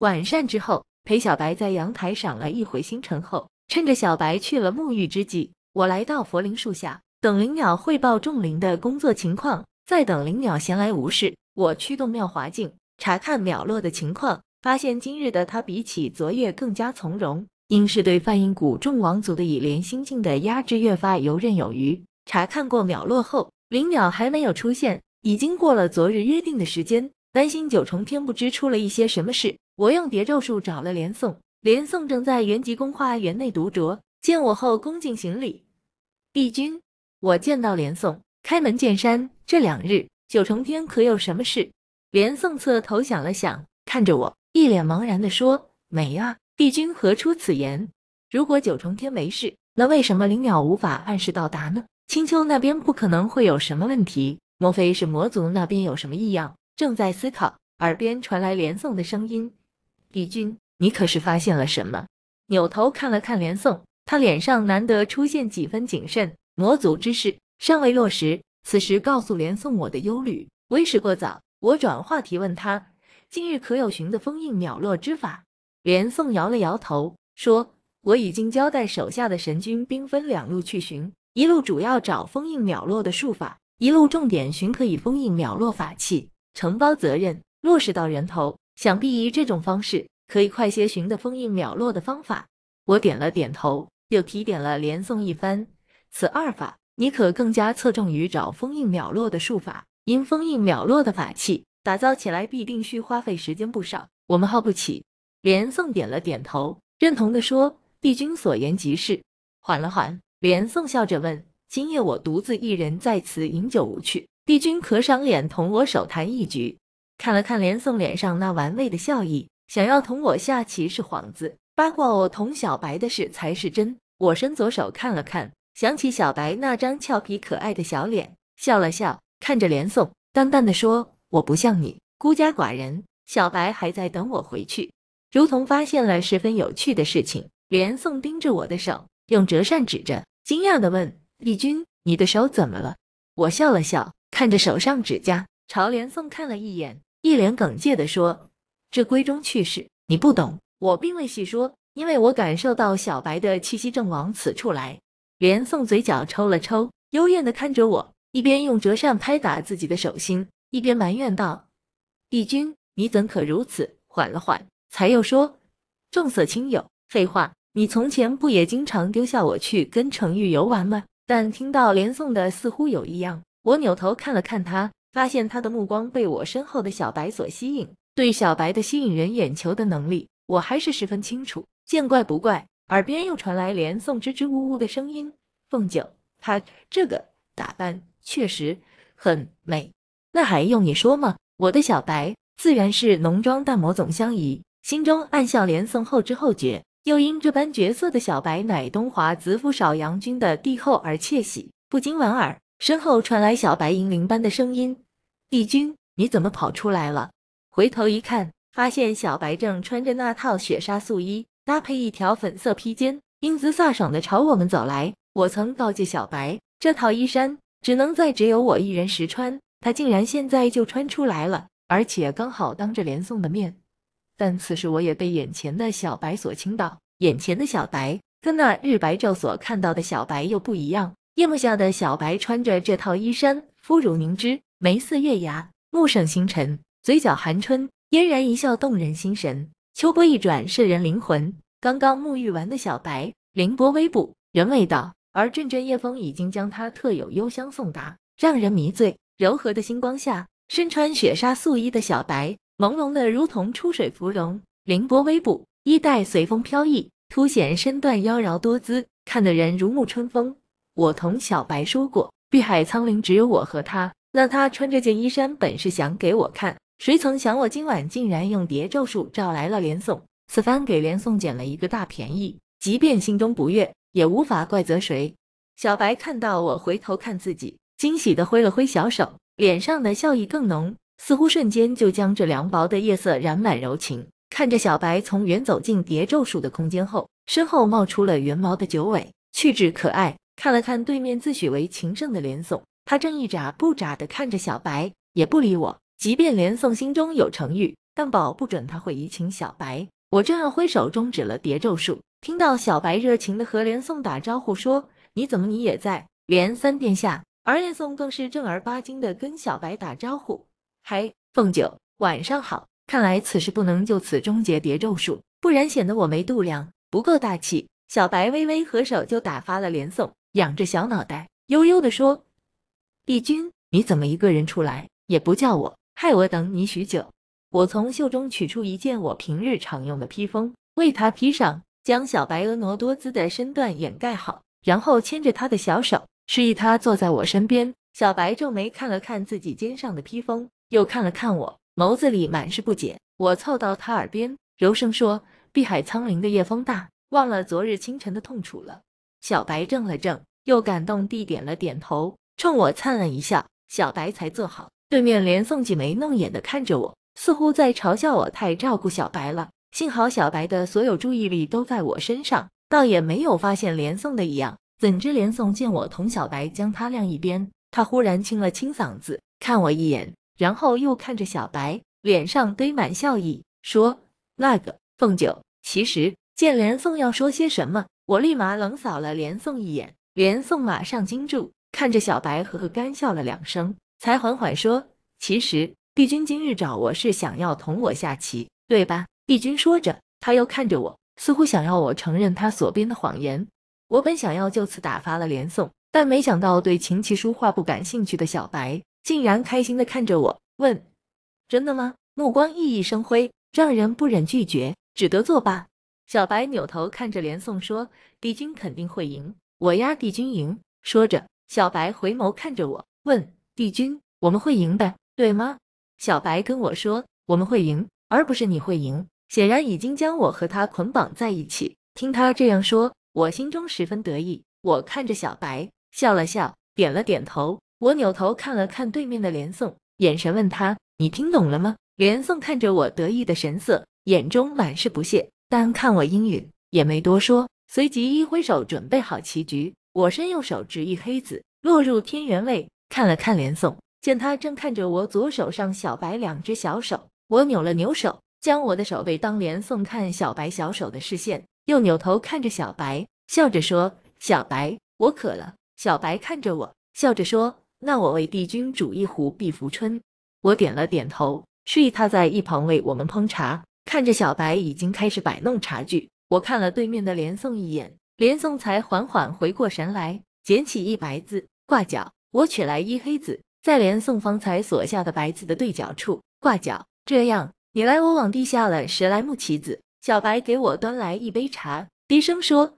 晚膳之后，陪小白在阳台赏了一回星辰后，趁着小白去了沐浴之际，我来到佛灵树下等灵鸟汇报众灵的工作情况。再等灵鸟闲来无事，我驱动妙华镜查看秒落的情况，发现今日的他比起昨夜更加从容，应是对梵音谷众王族的以莲心境的压制越发游刃有余。查看过秒落后，灵鸟还没有出现，已经过了昨日约定的时间，担心九重天不知出了一些什么事。我用叠咒术找了连宋，连宋正在原籍宫花园内独酌，见我后恭敬行礼。帝君，我见到连宋，开门见山，这两日九重天可有什么事？连宋侧头想了想，看着我，一脸茫然地说：“没啊，帝君何出此言？如果九重天没事，那为什么灵鸟无法按时到达呢？青丘那边不可能会有什么问题，莫非是魔族那边有什么异样？”正在思考，耳边传来连宋的声音。李军，你可是发现了什么？扭头看了看连宋，他脸上难得出现几分谨慎。魔族之事尚未落实，此时告诉连宋我的忧虑为时过早。我转话题问他，今日可有寻的封印秒落之法？连宋摇了摇头，说：“我已经交代手下的神君兵分两路去寻，一路主要找封印秒落的术法，一路重点寻可以封印秒落法器。承包责任落实到人头。”想必以这种方式，可以快些寻得封印秒落的方法。我点了点头，又提点了连宋一番。此二法，你可更加侧重于找封印秒落的术法，因封印秒落的法器打造起来必定需花费时间不少，我们耗不起。连宋点了点头，认同的说：“帝君所言极是。”缓了缓，连宋笑着问：“今夜我独自一人在此饮酒无趣，帝君可赏脸同我手谈一局？”看了看连宋脸上那玩味的笑意，想要同我下棋是幌子，八卦我同小白的事才是真。我伸左手看了看，想起小白那张俏皮可爱的小脸，笑了笑，看着连宋，淡淡的说：“我不像你孤家寡人，小白还在等我回去。”如同发现了十分有趣的事情，连宋盯着我的手，用折扇指着，惊讶的问：“丽君，你的手怎么了？”我笑了笑，看着手上指甲，朝连宋看了一眼。一脸耿介的说：“这闺中趣事你不懂，我并未细说，因为我感受到小白的气息正往此处来。”连宋嘴角抽了抽，幽怨的看着我，一边用折扇拍打自己的手心，一边埋怨道：“帝君，你怎可如此？”缓了缓，才又说：“重色轻友，废话，你从前不也经常丢下我去跟程玉游玩吗？”但听到连宋的似乎有异样，我扭头看了看他。发现他的目光被我身后的小白所吸引，对小白的吸引人眼球的能力，我还是十分清楚，见怪不怪。耳边又传来连宋支支吾吾的声音：“凤九，她这个打扮确实很美。”“那还用你说吗？”我的小白自然是浓妆淡抹总相宜，心中暗笑。连宋后知后觉，又因这般绝色的小白乃东华紫府少阳君的帝后而窃喜，不禁莞尔。身后传来小白银铃般的声音：“帝君，你怎么跑出来了？”回头一看，发现小白正穿着那套雪纱素衣，搭配一条粉色披肩，英姿飒爽地朝我们走来。我曾告诫小白，这套衣衫只能在只有我一人时穿，他竟然现在就穿出来了，而且刚好当着连宋的面。但此时我也被眼前的小白所倾倒，眼前的小白跟那日白昼所看到的小白又不一样。夜幕下的小白穿着这套衣衫，肤如凝脂，眉似月牙，目胜星辰，嘴角含春，嫣然一笑动人心神，秋波一转摄人灵魂。刚刚沐浴完的小白，凌波微步，人未到，而阵阵夜风已经将她特有幽香送达，让人迷醉。柔和的星光下，身穿雪纱素衣的小白，朦胧的如同出水芙蓉，凌波微步，衣带随风飘逸，凸显身段妖娆多姿，看得人如沐春风。我同小白说过，碧海苍灵只有我和他。那他穿这件衣衫，本是想给我看。谁曾想我今晚竟然用叠咒术召来了连宋，此番给连宋捡了一个大便宜。即便心中不悦，也无法怪责谁。小白看到我回头看自己，惊喜的挥了挥小手，脸上的笑意更浓，似乎瞬间就将这凉薄的夜色染满柔情。看着小白从远走进叠咒术的空间后，身后冒出了圆毛的九尾，去质可爱。看了看对面自诩为情圣的连宋，他正一眨不眨的看着小白，也不理我。即便连宋心中有成玉，但保不准他会移情小白。我正要挥手终止了叠咒术，听到小白热情的和连宋打招呼说：“你怎么你也在，连三殿下。”而连宋更是正儿八经的跟小白打招呼：“嗨，凤九，晚上好。”看来此事不能就此终结叠咒术，不然显得我没度量，不够大气。小白微微合手就打发了连宋。仰着小脑袋，悠悠地说：“帝君，你怎么一个人出来也不叫我，害我等你许久。”我从袖中取出一件我平日常用的披风，为他披上，将小白婀娜多姿的身段掩盖好，然后牵着他的小手，示意他坐在我身边。小白皱眉看了看自己肩上的披风，又看了看我，眸子里满是不解。我凑到他耳边，柔声说：“碧海苍灵的夜风大，忘了昨日清晨的痛楚了。”小白怔了怔，又感动地点了点头，冲我灿烂一笑。小白才坐好，对面连宋挤眉弄眼的看着我，似乎在嘲笑我太照顾小白了。幸好小白的所有注意力都在我身上，倒也没有发现连宋的一样。怎知连宋见我同小白将他晾一边，他忽然清了清嗓子，看我一眼，然后又看着小白，脸上堆满笑意，说：“那个凤九，其实见连宋要说些什么。”我立马冷扫了连宋一眼，连宋马上惊住，看着小白，呵呵干笑了两声，才缓缓说：“其实帝君今日找我是想要同我下棋，对吧？”帝君说着，他又看着我，似乎想要我承认他所编的谎言。我本想要就此打发了连宋，但没想到对琴棋书画不感兴趣的小白竟然开心的看着我，问：“真的吗？”目光熠熠生辉，让人不忍拒绝，只得作罢。小白扭头看着连宋说：“帝君肯定会赢，我压帝君赢。”说着，小白回眸看着我，问：“帝君，我们会赢的，对吗？”小白跟我说：“我们会赢，而不是你会赢。”显然已经将我和他捆绑在一起。听他这样说，我心中十分得意。我看着小白笑了笑，点了点头。我扭头看了看对面的连宋，眼神问他：“你听懂了吗？”连宋看着我得意的神色，眼中满是不屑。但看我应允，也没多说，随即一挥手，准备好棋局。我伸右手，执一黑子，落入天元位。看了看连宋，见他正看着我左手上小白两只小手，我扭了扭手，将我的手背当连送看小白小手的视线，又扭头看着小白，笑着说：“小白，我渴了。”小白看着我，笑着说：“那我为帝君煮一壶碧福春。”我点了点头，示意他在一旁为我们烹茶。看着小白已经开始摆弄茶具，我看了对面的连宋一眼，连宋才缓缓回过神来，捡起一白子挂角。我取来一黑子，在连宋方才所下的白子的对角处挂角。这样你来我往地下了十来目棋子。小白给我端来一杯茶，低声说：“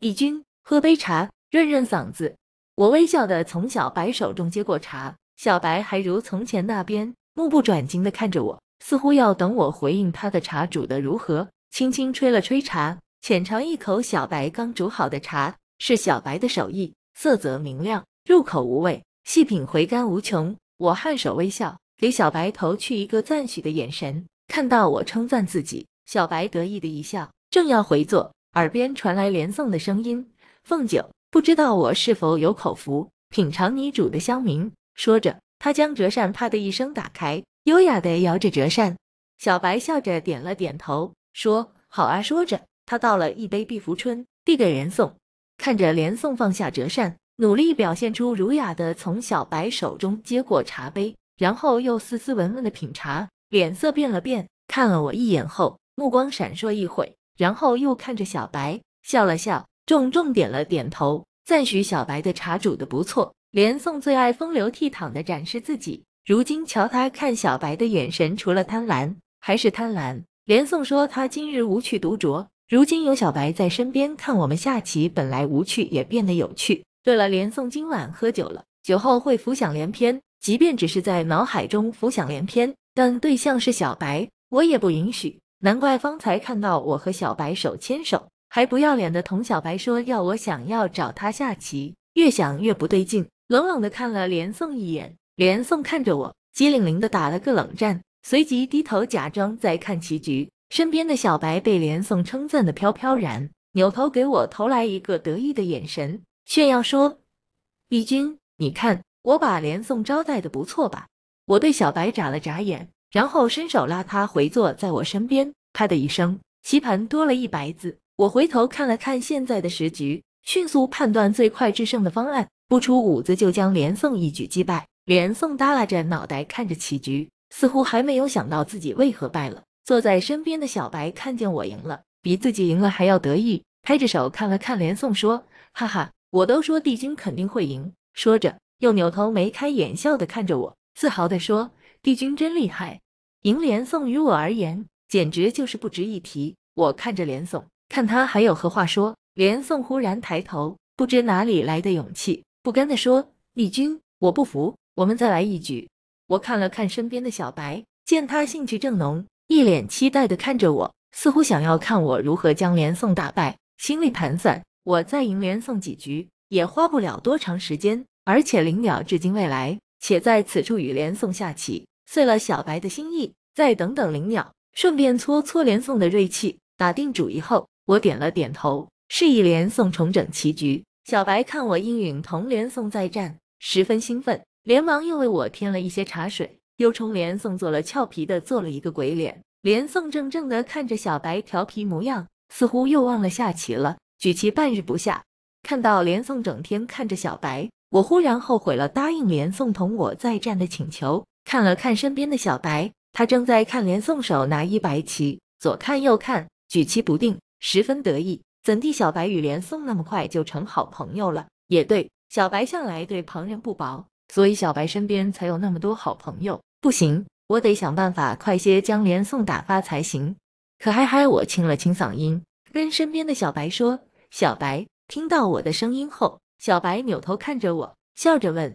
逸君，喝杯茶，润润嗓子。”我微笑的从小白手中接过茶，小白还如从前那边目不转睛的看着我。似乎要等我回应他的茶煮得如何，轻轻吹了吹茶，浅尝一口小白刚煮好的茶，是小白的手艺，色泽明亮，入口无味，细品回甘无穷。我颔首微笑，给小白投去一个赞许的眼神。看到我称赞自己，小白得意的一笑，正要回坐，耳边传来连宋的声音：“凤九，不知道我是否有口福品尝你煮的香茗。”说着，他将折扇啪的一声打开。优雅地摇着折扇，小白笑着点了点头，说：“好啊。”说着，他倒了一杯碧芙春，递给连宋。看着连宋放下折扇，努力表现出儒雅的从小白手中接过茶杯，然后又斯斯文文的品茶，脸色变了变，看了我一眼后，目光闪烁一会然后又看着小白笑了笑，重重点了点头，赞许小白的茶煮的不错。连宋最爱风流倜傥的展示自己。如今瞧他看小白的眼神，除了贪婪还是贪婪。连宋说他今日无趣独酌，如今有小白在身边看我们下棋，本来无趣也变得有趣。对了，连宋今晚喝酒了，酒后会浮想联翩，即便只是在脑海中浮想联翩，但对象是小白，我也不允许。难怪方才看到我和小白手牵手，还不要脸的同小白说要我想要找他下棋，越想越不对劲，冷冷的看了连宋一眼。连宋看着我，机灵灵的打了个冷战，随即低头假装在看棋局。身边的小白被连宋称赞的飘飘然，扭头给我投来一个得意的眼神，炫耀说：“碧君，你看我把连宋招待的不错吧？”我对小白眨了眨眼，然后伸手拉他回坐在我身边。啪的一声，棋盘多了一白子。我回头看了看现在的时局，迅速判断最快制胜的方案，不出五子就将连宋一举击败。连宋耷拉着脑袋看着棋局，似乎还没有想到自己为何败了。坐在身边的小白看见我赢了，比自己赢了还要得意，拍着手看了看连宋，说：“哈哈，我都说帝君肯定会赢。”说着又扭头眉开眼笑的看着我，自豪的说：“帝君真厉害，赢连宋于我而言简直就是不值一提。”我看着连宋，看他还有何话说。连宋忽然抬头，不知哪里来的勇气，不甘的说：“帝君，我不服。”我们再来一局。我看了看身边的小白，见他兴趣正浓，一脸期待的看着我，似乎想要看我如何将连宋打败。心里盘算，我再赢连宋几局也花不了多长时间，而且灵鸟至今未来，且在此处与连宋下棋，碎了小白的心意。再等等灵鸟，顺便搓搓连宋的锐气。打定主意后，我点了点头，示意连宋重整棋局。小白看我应允同连宋再战，十分兴奋。连忙又为我添了一些茶水，又冲连宋做了俏皮的做了一个鬼脸。连宋怔怔的看着小白调皮模样，似乎又忘了下棋了，举棋半日不下。看到连宋整天看着小白，我忽然后悔了答应连宋同我再战的请求。看了看身边的小白，他正在看连宋手拿一白棋，左看右看，举棋不定，十分得意。怎地小白与连宋那么快就成好朋友了？也对，小白向来对旁人不薄。所以小白身边才有那么多好朋友。不行，我得想办法快些将连宋打发才行。可嗨嗨，我清了清嗓音，跟身边的小白说：“小白，听到我的声音后，小白扭头看着我，笑着问：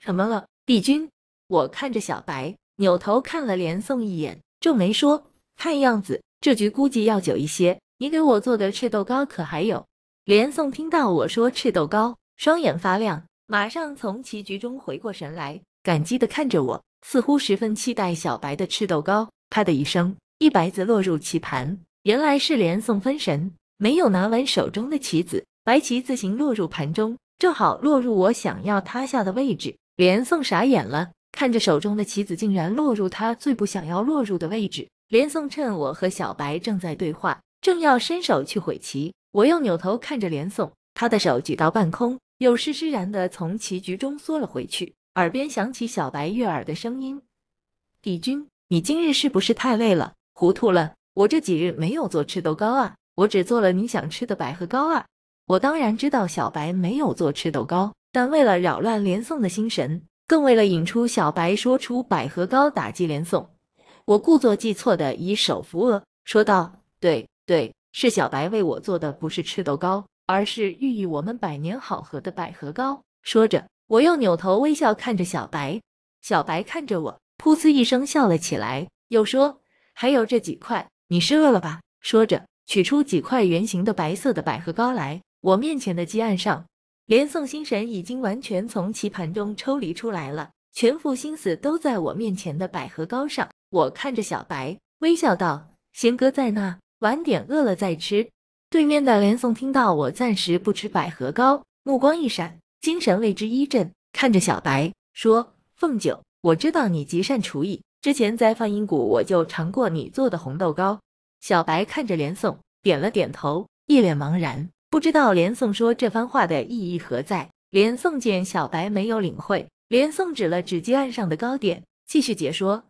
什么了，帝君？”我看着小白，扭头看了连宋一眼，皱眉说：“看样子这局估计要久一些。你给我做的赤豆糕可还有？”连宋听到我说赤豆糕，双眼发亮。马上从棋局中回过神来，感激的看着我，似乎十分期待小白的赤豆糕。啪的一声，一白子落入棋盘，原来是连送分神，没有拿稳手中的棋子，白棋自行落入盘中，正好落入我想要他下的位置。连送傻眼了，看着手中的棋子竟然落入他最不想要落入的位置。连送趁我和小白正在对话，正要伸手去毁棋，我又扭头看着连送，他的手举到半空。又施然地从棋局中缩了回去，耳边响起小白悦耳的声音：“帝君，你今日是不是太累了，糊涂了？我这几日没有做赤豆糕啊，我只做了你想吃的百合糕啊。”我当然知道小白没有做赤豆糕，但为了扰乱连宋的心神，更为了引出小白说出百合糕打击连宋，我故作记错的以手扶额，说道：“对对，是小白为我做的，不是赤豆糕。”而是寓意我们百年好合的百合糕。说着，我又扭头微笑看着小白，小白看着我，噗嗤一声笑了起来，又说：“还有这几块，你是饿了吧？”说着，取出几块圆形的白色的百合糕来，我面前的鸡案上。连宋星神已经完全从棋盘中抽离出来了，全副心思都在我面前的百合糕上。我看着小白，微笑道：“贤哥在那，晚点饿了再吃。”对面的连宋听到我暂时不吃百合糕，目光一闪，精神为之一振，看着小白说：“凤九，我知道你极善厨艺，之前在梵音谷我就尝过你做的红豆糕。”小白看着连宋，点了点头，一脸茫然，不知道连宋说这番话的意义何在。连宋见小白没有领会，连宋指了指案上的糕点，继续解说：“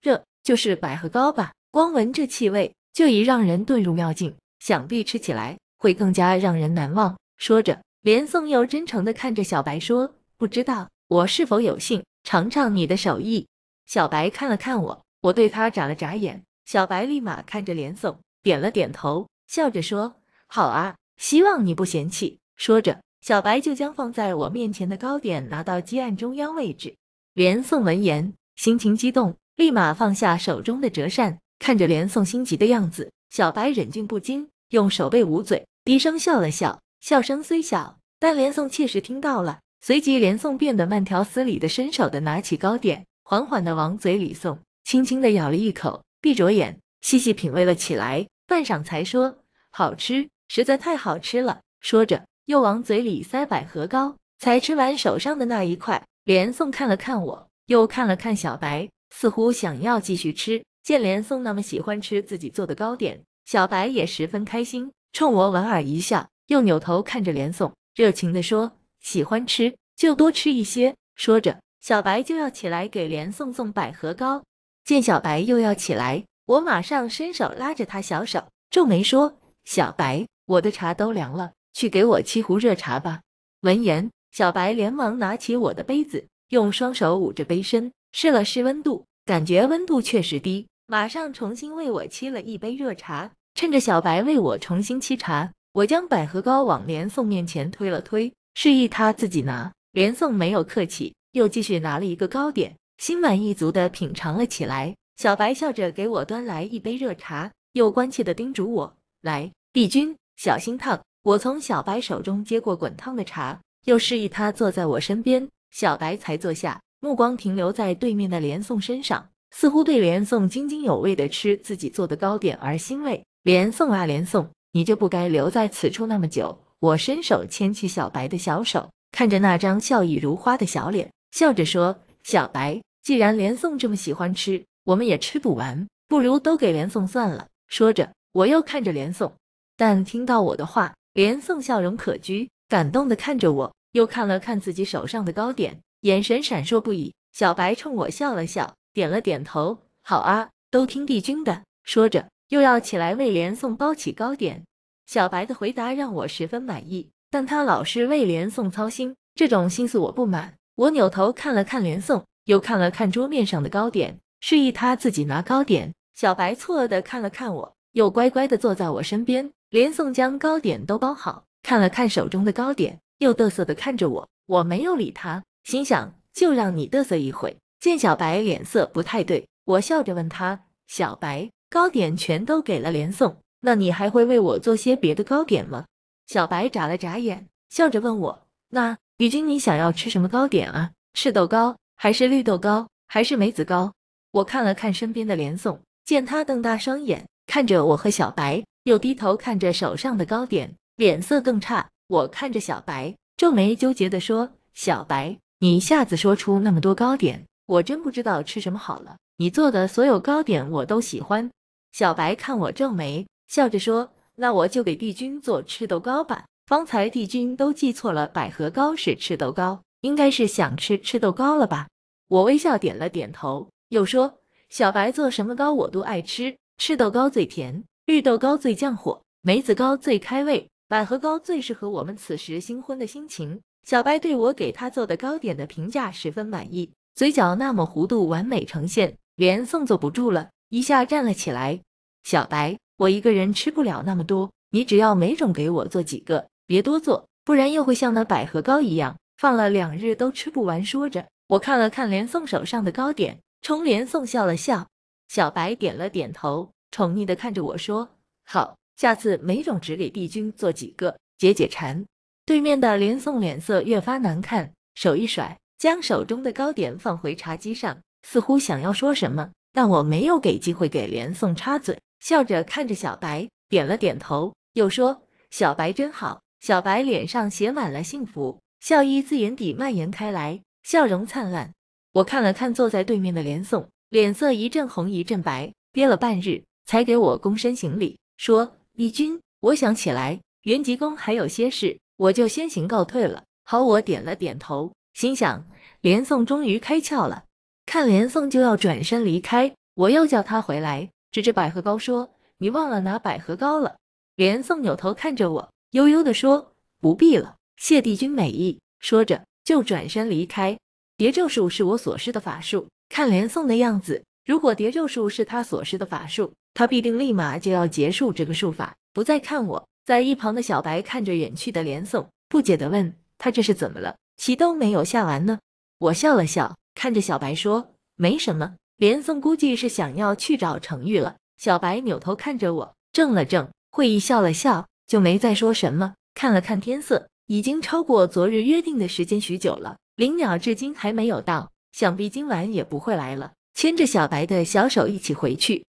这就是百合糕吧？光闻这气味，就已让人遁入妙境。”想必吃起来会更加让人难忘。说着，连宋又真诚地看着小白说：“不知道我是否有幸尝尝你的手艺。”小白看了看我，我对他眨了眨眼，小白立马看着连宋点了点头，笑着说：“好啊，希望你不嫌弃。”说着，小白就将放在我面前的糕点拿到鸡案中央位置。连宋闻言，心情激动，立马放下手中的折扇，看着连宋心急的样子，小白忍俊不禁。用手背捂嘴，低声笑了笑，笑声虽小，但连宋切实听到了。随即，连宋变得慢条斯理的，伸手的拿起糕点，缓缓的往嘴里送，轻轻的咬了一口，闭着眼细细品味了起来。半晌才说：“好吃，实在太好吃了。”说着又往嘴里塞百合糕。才吃完手上的那一块，连宋看了看我，又看了看小白，似乎想要继续吃。见连宋那么喜欢吃自己做的糕点。小白也十分开心，冲我莞尔一笑，又扭头看着连颂，热情地说：“喜欢吃就多吃一些。”说着，小白就要起来给连颂送百合糕。见小白又要起来，我马上伸手拉着他小手，皱眉说：“小白，我的茶都凉了，去给我沏壶热茶吧。”闻言，小白连忙拿起我的杯子，用双手捂着杯身，试了试温度，感觉温度确实低。马上重新为我沏了一杯热茶，趁着小白为我重新沏茶，我将百合糕往连宋面前推了推，示意他自己拿。连宋没有客气，又继续拿了一个糕点，心满意足的品尝了起来。小白笑着给我端来一杯热茶，又关切的叮嘱我：“来，帝君，小心烫。”我从小白手中接过滚烫的茶，又示意他坐在我身边，小白才坐下，目光停留在对面的连宋身上。似乎对连宋津津有味的吃自己做的糕点而欣慰。连宋啊连宋，你就不该留在此处那么久。我伸手牵起小白的小手，看着那张笑意如花的小脸，笑着说：“小白，既然连宋这么喜欢吃，我们也吃不完，不如都给连宋算了。”说着，我又看着连宋，但听到我的话，连宋笑容可掬，感动的看着我，又看了看自己手上的糕点，眼神闪烁不已。小白冲我笑了笑。点了点头，好啊，都听帝君的。说着，又要起来为连宋包起糕点。小白的回答让我十分满意，但他老是为连宋操心，这种心思我不满。我扭头看了看连宋，又看了看桌面上的糕点，示意他自己拿糕点。小白错愕的看了看我，又乖乖的坐在我身边。连宋将糕点都包好，看了看手中的糕点，又嘚瑟的看着我。我没有理他，心想就让你嘚瑟一回。见小白脸色不太对，我笑着问他：“小白，糕点全都给了连宋，那你还会为我做些别的糕点吗？”小白眨了眨眼，笑着问我：“那雨君，你想要吃什么糕点啊？赤豆糕，还是绿豆糕，还是梅子糕？”我看了看身边的连宋，见他瞪大双眼看着我和小白，又低头看着手上的糕点，脸色更差。我看着小白，皱眉纠结地说：“小白，你一下子说出那么多糕点。”我真不知道吃什么好了。你做的所有糕点我都喜欢。小白看我皱眉，笑着说：“那我就给帝君做赤豆糕吧。方才帝君都记错了，百合糕是赤豆糕，应该是想吃赤豆糕了吧？”我微笑点了点头，又说：“小白做什么糕我都爱吃，赤豆糕最甜，绿豆糕最降火，梅子糕最开胃，百合糕最适合我们此时新婚的心情。”小白对我给他做的糕点的评价十分满意。嘴角那么弧度完美呈现，连宋坐不住了，一下站了起来。小白，我一个人吃不了那么多，你只要每种给我做几个，别多做，不然又会像那百合糕一样，放了两日都吃不完。说着，我看了看连宋手上的糕点，冲连宋笑了笑。小白点了点头，宠溺的看着我说：“好，下次每种只给帝君做几个，解解馋。”对面的连宋脸色越发难看，手一甩。将手中的糕点放回茶几上，似乎想要说什么，但我没有给机会给连宋插嘴，笑着看着小白，点了点头，又说：“小白真好。”小白脸上写满了幸福，笑意自眼底蔓延开来，笑容灿烂。我看了看坐在对面的连宋，脸色一阵红一阵白，憋了半日，才给我躬身行礼，说：“李君，我想起来云吉宫还有些事，我就先行告退了。”好，我点了点头。心想，连宋终于开窍了。看连宋就要转身离开，我又叫他回来，指着百合糕说：“你忘了拿百合糕了。”连宋扭头看着我，悠悠地说：“不必了，谢帝君美意。”说着就转身离开。叠咒术是我所施的法术。看连宋的样子，如果叠咒术是他所施的法术，他必定立马就要结束这个术法，不再看我。在一旁的小白看着远去的连宋，不解的问他这是怎么了？棋都没有下完呢，我笑了笑，看着小白说：“没什么，连宋估计是想要去找程玉了。”小白扭头看着我，怔了怔，会意笑了笑，就没再说什么。看了看天色，已经超过昨日约定的时间许久了，灵鸟至今还没有到，想必今晚也不会来了。牵着小白的小手一起回去。